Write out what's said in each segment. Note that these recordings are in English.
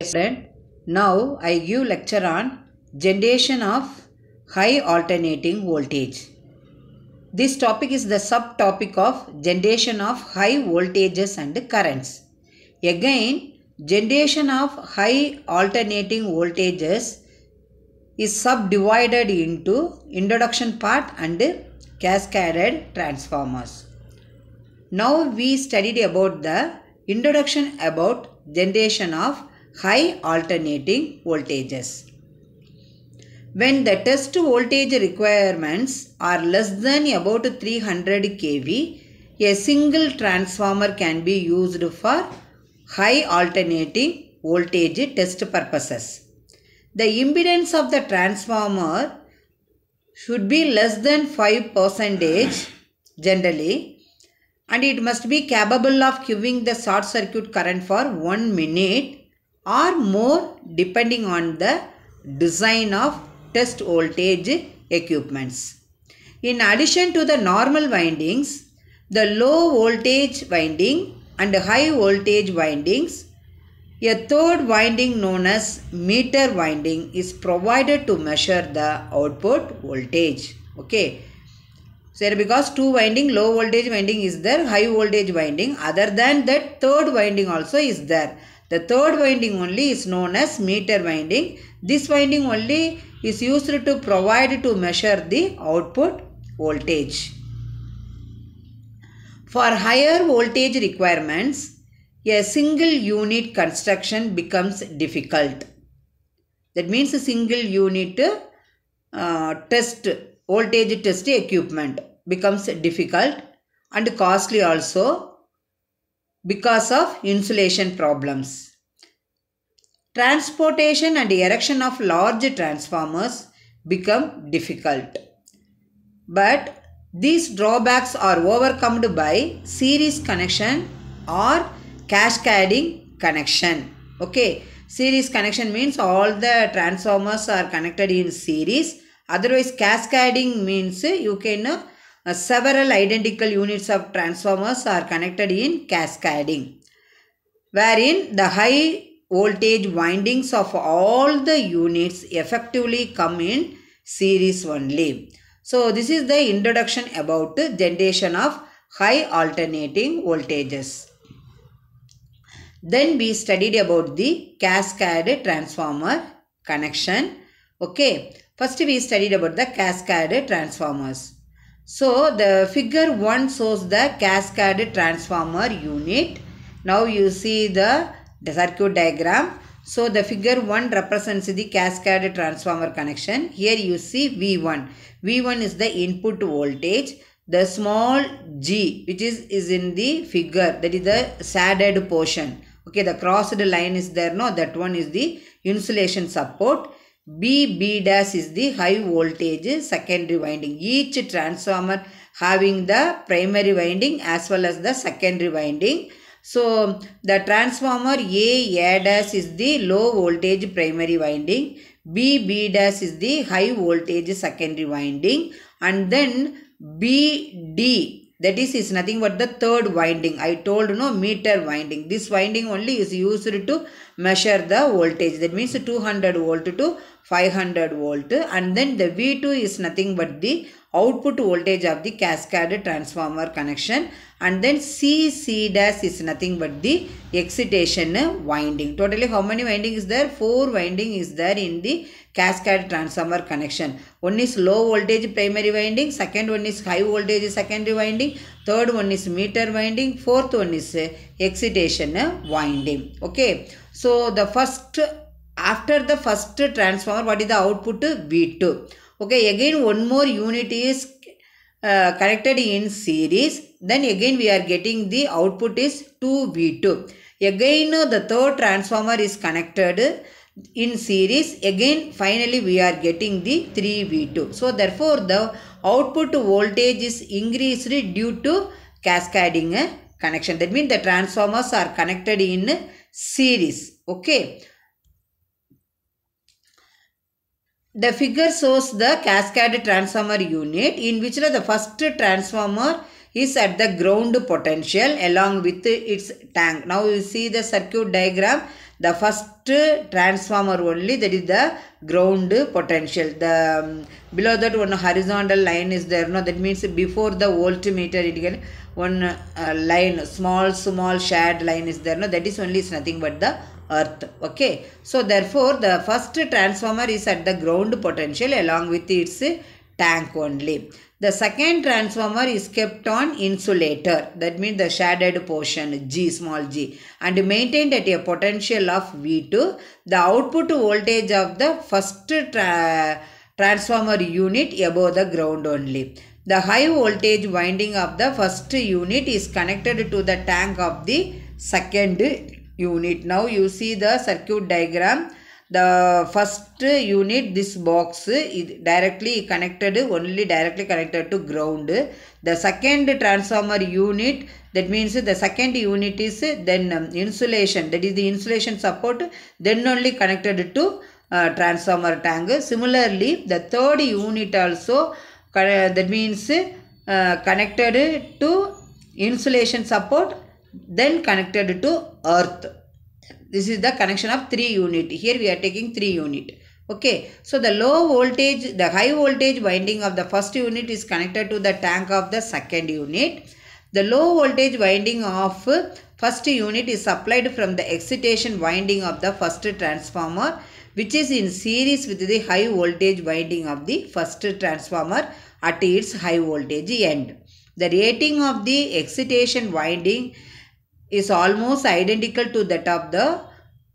Student, now I give lecture on generation of high alternating voltage. This topic is the subtopic of generation of high voltages and currents. Again, generation of high alternating voltages is subdivided into introduction part and cascaded transformers. Now we studied about the introduction about generation of high alternating voltages. When the test voltage requirements are less than about 300 kV, a single transformer can be used for high alternating voltage test purposes. The impedance of the transformer should be less than 5 percentage generally and it must be capable of giving the short circuit current for 1 minute or more depending on the design of test voltage equipments. In addition to the normal windings, the low voltage winding and high voltage windings, a third winding known as meter winding is provided to measure the output voltage. Okay. So because two winding, low voltage winding is there, high voltage winding. Other than that, third winding also is there. The third winding only is known as meter winding. This winding only is used to provide to measure the output voltage. For higher voltage requirements, a single unit construction becomes difficult. That means a single unit uh, test voltage test equipment becomes difficult and costly also because of insulation problems. Transportation and erection of large transformers become difficult. But these drawbacks are overcome by series connection or cascading connection. Okay, series connection means all the transformers are connected in series. Otherwise, cascading means you can uh, several identical units of transformers are connected in cascading wherein the high voltage windings of all the units effectively come in series only. So this is the introduction about the generation of high alternating voltages. Then we studied about the cascade transformer connection. Okay, first we studied about the cascade transformers. So the figure 1 shows the cascade transformer unit. Now you see the, circuit diagram. So the figure 1 represents the cascade transformer connection. Here you see V1. V1 is the input voltage. The small g which is, is in the figure that is the shaded portion. Okay the crossed line is there no that one is the insulation support. B, B dash is the high voltage secondary winding. Each transformer having the primary winding as well as the secondary winding. So, the transformer A, A dash is the low voltage primary winding. B, B dash is the high voltage secondary winding. And then B, D that is is nothing but the third winding. I told no meter winding. This winding only is used to measure the voltage that means 200 volt to 500 volt and then the V2 is nothing but the output voltage of the cascade transformer connection and then C C dash is nothing but the excitation winding. Totally how many winding is there? 4 winding is there in the cascade transformer connection. One is low voltage primary winding, second one is high voltage secondary winding, third one is meter winding, fourth one is excitation winding. Okay. So the first after the first transformer what is the output V2. Okay again one more unit is uh, connected in series then again we are getting the output is 2V2. Again the third transformer is connected in series again finally we are getting the 3V2. So therefore the output voltage is increased due to cascading eh, connection. That means the transformers are connected in series. Okay. The figure shows the cascade transformer unit in which the first transformer is at the ground potential along with its tank. Now you see the circuit diagram the first transformer only that is the ground potential the um, below that one horizontal line is there no that means before the voltmeter it can one uh, line small small shared line is there no that is only is nothing but the earth okay so therefore the first transformer is at the ground potential along with its tank only the second transformer is kept on insulator that means the shaded portion G small g and maintained at a potential of V2. The output voltage of the first tra transformer unit above the ground only. The high voltage winding of the first unit is connected to the tank of the second unit. Now you see the circuit diagram the first unit, this box is directly connected only directly connected to ground the second transformer unit that means the second unit is then um, insulation that is the insulation support then only connected to uh, transformer tank similarly the third unit also that means uh, connected to insulation support then connected to earth this is the connection of 3 unit here we are taking 3 unit okay so the low voltage the high voltage winding of the first unit is connected to the tank of the second unit the low voltage winding of first unit is supplied from the excitation winding of the first transformer which is in series with the high voltage winding of the first transformer at its high voltage end. The rating of the excitation winding is almost identical to that of the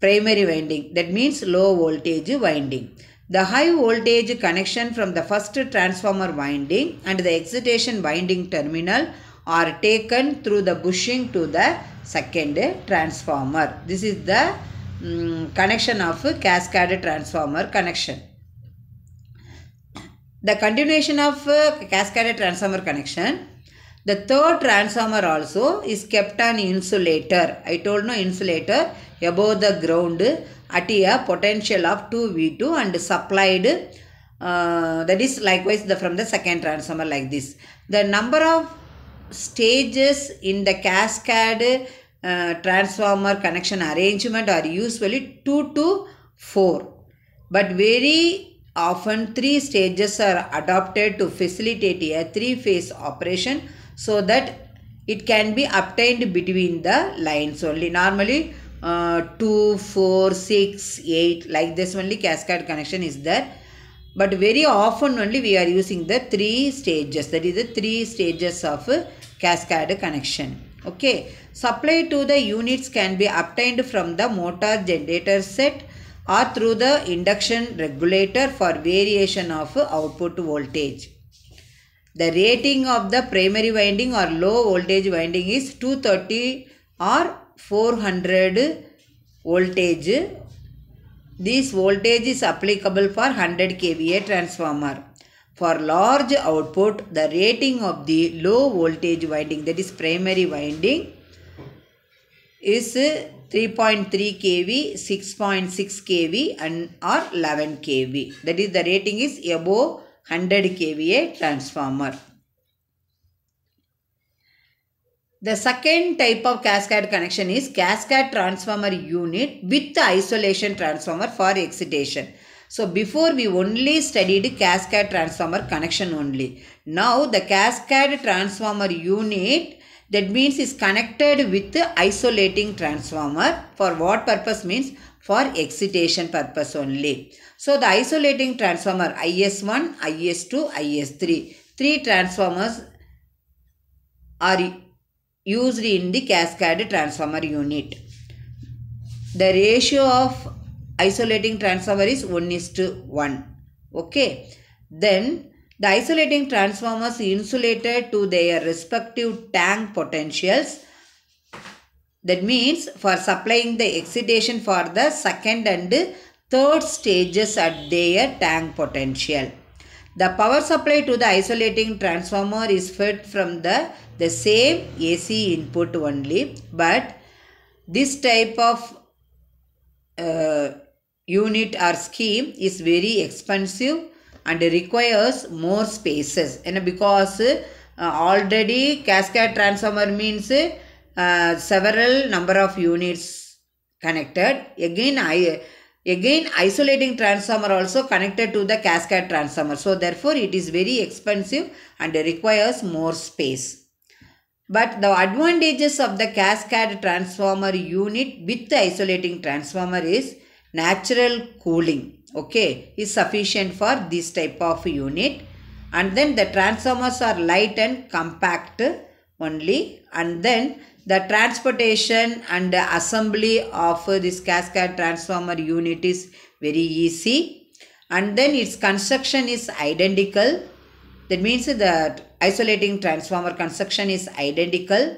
primary winding that means low voltage winding. The high voltage connection from the first transformer winding and the excitation winding terminal are taken through the bushing to the second transformer. This is the um, connection of cascade transformer connection. The continuation of uh, cascade transformer connection the third transformer also is kept on insulator. I told no insulator above the ground at a potential of 2V2 and supplied uh, that is likewise the from the second transformer like this. The number of stages in the cascade uh, transformer connection arrangement are usually 2 to 4 but very often three stages are adopted to facilitate a three phase operation so that it can be obtained between the lines only. Normally uh, 2, 4, 6, 8 like this only cascade connection is there. But very often only we are using the 3 stages that is the 3 stages of cascade connection. Okay. Supply to the units can be obtained from the motor generator set or through the induction regulator for variation of output voltage. The rating of the primary winding or low voltage winding is 230 or 400 voltage. This voltage is applicable for 100 kVA transformer. For large output, the rating of the low voltage winding that is primary winding is 3.3 kV, 6.6 kV and or 11 kV. That is the rating is above 100 kVA transformer. The second type of cascade connection is cascade transformer unit with the isolation transformer for excitation. So before we only studied cascade transformer connection only. Now the cascade transformer unit that means is connected with the isolating transformer. For what purpose means for excitation purpose only. So the isolating transformer IS1, IS2, IS3, three transformers are used in the cascade transformer unit. The ratio of isolating transformer is 1 is to 1. Okay. Then the isolating transformers insulated to their respective tank potentials that means for supplying the excitation for the second and third stages at their tank potential. The power supply to the isolating transformer is fed from the, the same AC input only but this type of uh, unit or scheme is very expensive and requires more spaces and because uh, already cascade transformer means uh, uh, several number of units connected. Again, I, again isolating transformer also connected to the cascade transformer. So therefore, it is very expensive and requires more space. But the advantages of the cascade transformer unit with the isolating transformer is natural cooling okay is sufficient for this type of unit and then the transformers are light and compact only and then the transportation and the assembly of this cascade transformer unit is very easy and then its construction is identical that means the isolating transformer construction is identical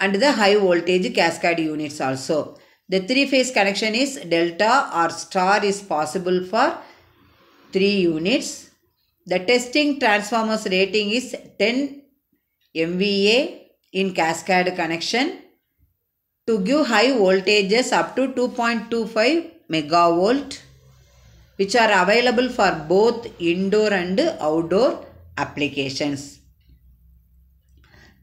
and the high voltage cascade units also the three phase connection is delta or star is possible for three units the testing transformers rating is 10 MVA in cascade connection to give high voltages up to 2.25 megavolt which are available for both indoor and outdoor applications.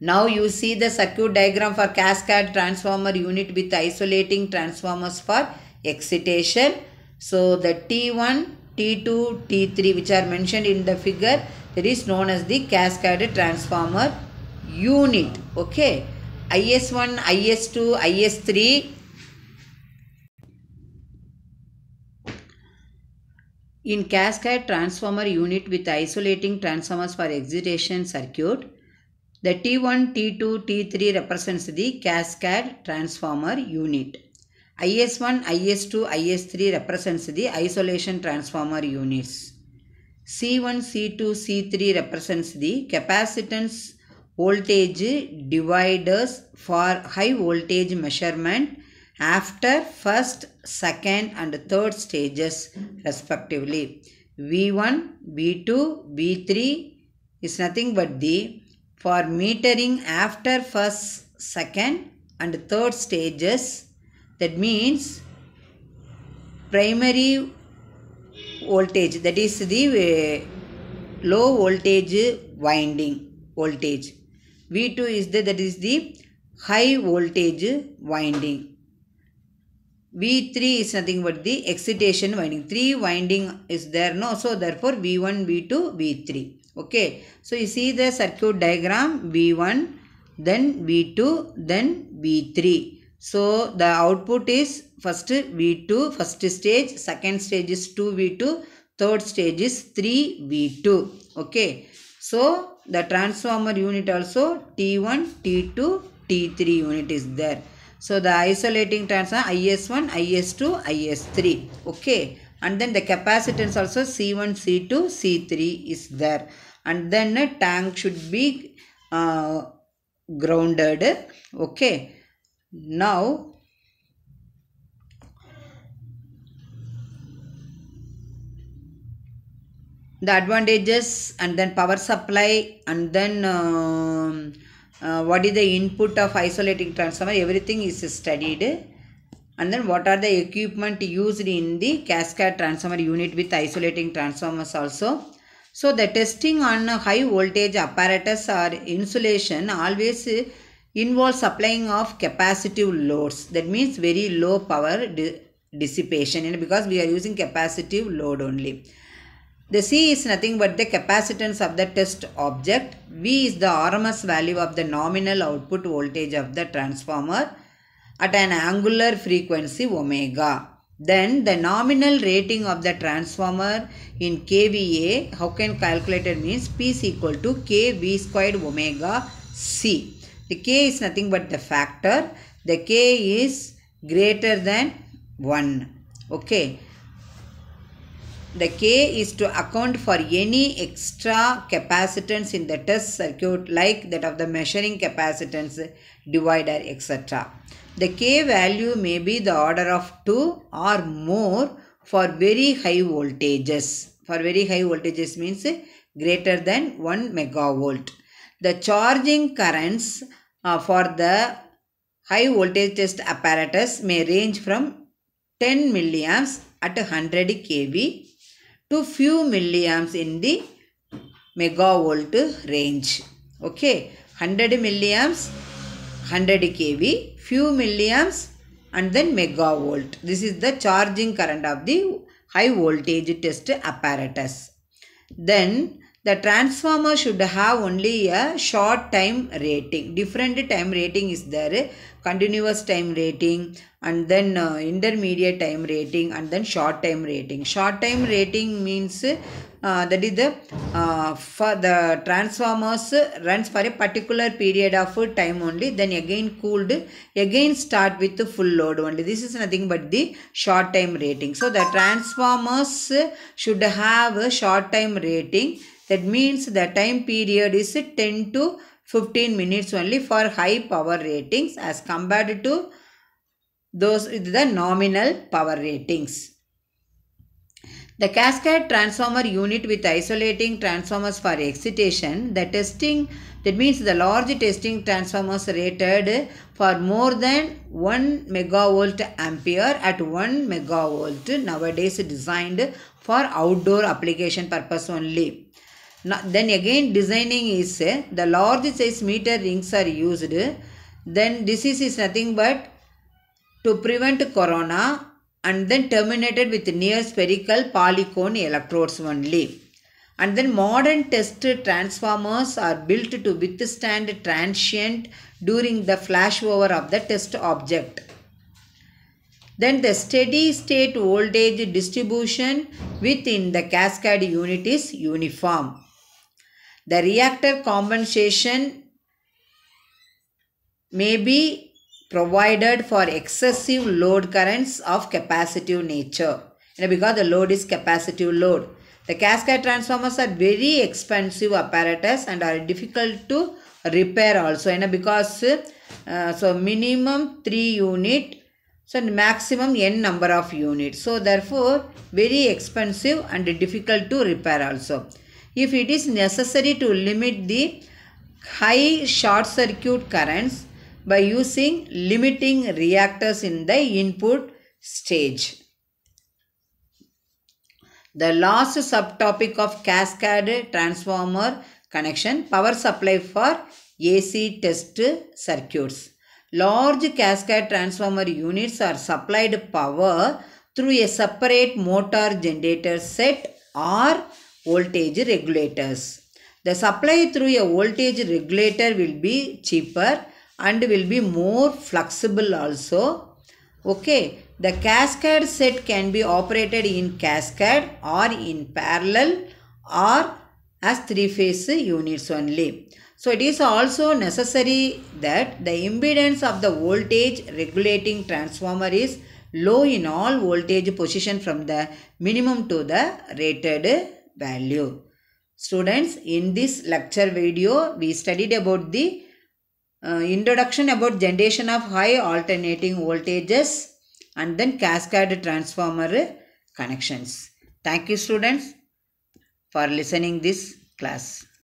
Now you see the circuit diagram for cascade transformer unit with isolating transformers for excitation. So the T1, T2, T3 which are mentioned in the figure that is known as the cascade transformer unit okay is1 is2 is3 In cascade transformer unit with isolating transformers for excitation circuit, the T1, T2, T3 represents the cascade transformer unit. IS1, IS2, IS3 represents the isolation transformer units. C1, C2, C3 represents the capacitance voltage dividers for high voltage measurement after first, second and third stages respectively. V1, V2, V3 is nothing but the for metering after first, second and third stages that means primary voltage that is the eh, low voltage winding voltage V2 is the that is the high voltage winding. V3 is nothing but the excitation winding. 3 winding is there no. So therefore V1, V2, V3. Okay. So you see the circuit diagram V1 then V2 then V3. So the output is first V2 first stage second stage is 2V2 third stage is 3V2. Okay. So the transformer unit also T1, T2, T3 unit is there. So the isolating transformer IS1, IS2, IS3. Okay. And then the capacitance also C1, C2, C3 is there. And then a tank should be uh, grounded. Okay. Now the advantages and then power supply and then um, uh, what is the input of isolating transformer everything is studied and then what are the equipment used in the cascade transformer unit with isolating transformers also so the testing on high voltage apparatus or insulation always involves supplying of capacitive loads that means very low power di dissipation because we are using capacitive load only the C is nothing but the capacitance of the test object. V is the RMS value of the nominal output voltage of the transformer at an angular frequency omega. Then the nominal rating of the transformer in kVA, how can calculated means P is equal to kV squared omega C. The K is nothing but the factor. The K is greater than 1. Okay. The K is to account for any extra capacitance in the test circuit like that of the measuring capacitance divider etc. The K value may be the order of 2 or more for very high voltages. For very high voltages means greater than 1 megavolt. The charging currents uh, for the high voltage test apparatus may range from 10 milliamps at 100 kV to few milliamps in the megavolt range okay 100 milliamps 100 kV few milliamps and then megavolt this is the charging current of the high voltage test apparatus then the transformer should have only a short time rating. Different time rating is there. Continuous time rating and then uh, intermediate time rating and then short time rating. Short time rating means uh, that is the uh, for the transformers runs for a particular period of time only then again cooled again start with the full load only this is nothing but the short time rating so the transformers should have a short time rating that means the time period is 10 to 15 minutes only for high power ratings as compared to those with the nominal power ratings. The cascade transformer unit with isolating transformers for excitation, the testing, that means the large testing transformers rated for more than 1 megavolt ampere at 1 megavolt nowadays designed for outdoor application purpose only then again designing is eh, the large size meter rings are used then disease is nothing but to prevent corona and then terminated with near spherical polycone electrodes only and then modern test transformers are built to withstand transient during the flashover of the test object then the steady state voltage distribution within the cascade unit is uniform the reactor compensation may be provided for excessive load currents of capacitive nature you know, because the load is capacitive load. The cascade transformers are very expensive apparatus and are difficult to repair also you know, because uh, so minimum 3 unit so maximum n number of units. So therefore very expensive and difficult to repair also if it is necessary to limit the high short circuit currents by using limiting reactors in the input stage. The last subtopic of cascade transformer connection power supply for AC test circuits. Large cascade transformer units are supplied power through a separate motor generator set or voltage regulators. The supply through a voltage regulator will be cheaper and will be more flexible also. Okay, the cascade set can be operated in cascade or in parallel or as three-phase units only. So it is also necessary that the impedance of the voltage regulating transformer is low in all voltage position from the minimum to the rated value. Students, in this lecture video, we studied about the uh, introduction about generation of high alternating voltages and then cascade transformer connections. Thank you students for listening this class.